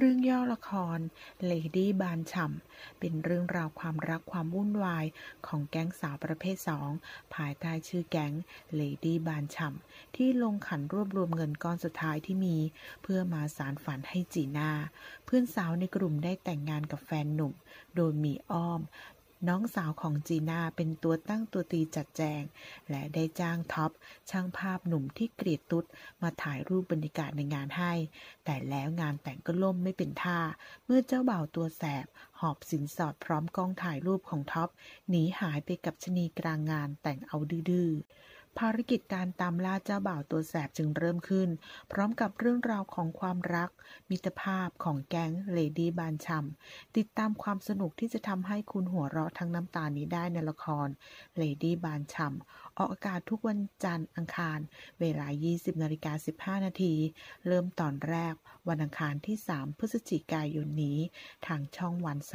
เรื่องย่อละคร Lady บานฉ่ำเป็นเรื่องราวความรักความวุ่นวายของแก๊งสาวประเภทสอง ภายใต้ชื่อแก๊ง Lady บานฉ่ำที่ลงขันรวบรวมเงินก้อนสุดท้ายที่มี เพื่อมาสารฝันให้จีน่าเพื่อนสาวในกลุ่มได้แต่งงานกับแฟนหนุ่ม โดยมีอ้อมน้องสาวของจีน่าเป็นตัวตั้งตัวตีจัดแจง และได้จ้างท็อป ช่างภาพหนุ่มที่เกลียดตุ๊ดมาถ่ายรูปบรรยากาศในงานให้ แต่แล้วงานแต่งก็ล่มไม่เป็นท่า เมื่อเจ้าบ่าวตัวแสบ หอบสินสอดพร้อมกล้องถ่ายรูปของท็อปหนีหายไปกับชนีกลางงานแต่งเอาดื้อภารกิจการตามล่าเจ้าบ่าวตัวแสบจึงเริ่มขึ้น พร้อมกับเรื่องราวของความรัก มิตรภาพของแก๊งเลดี้บานชัมติดตามความสนุกที่จะทำให้คุณหัวเราะทั้งน้ำตานี้ได้ในละคร เลดี้บานชัมออกอากาศทุกวันจันทร์อังคารเวลา 20 นาฬิกา15 นาที เริ่มตอนแรก วันอังคารที่ 3 พฤศจิกายนนี้ ทางช่องวัน 31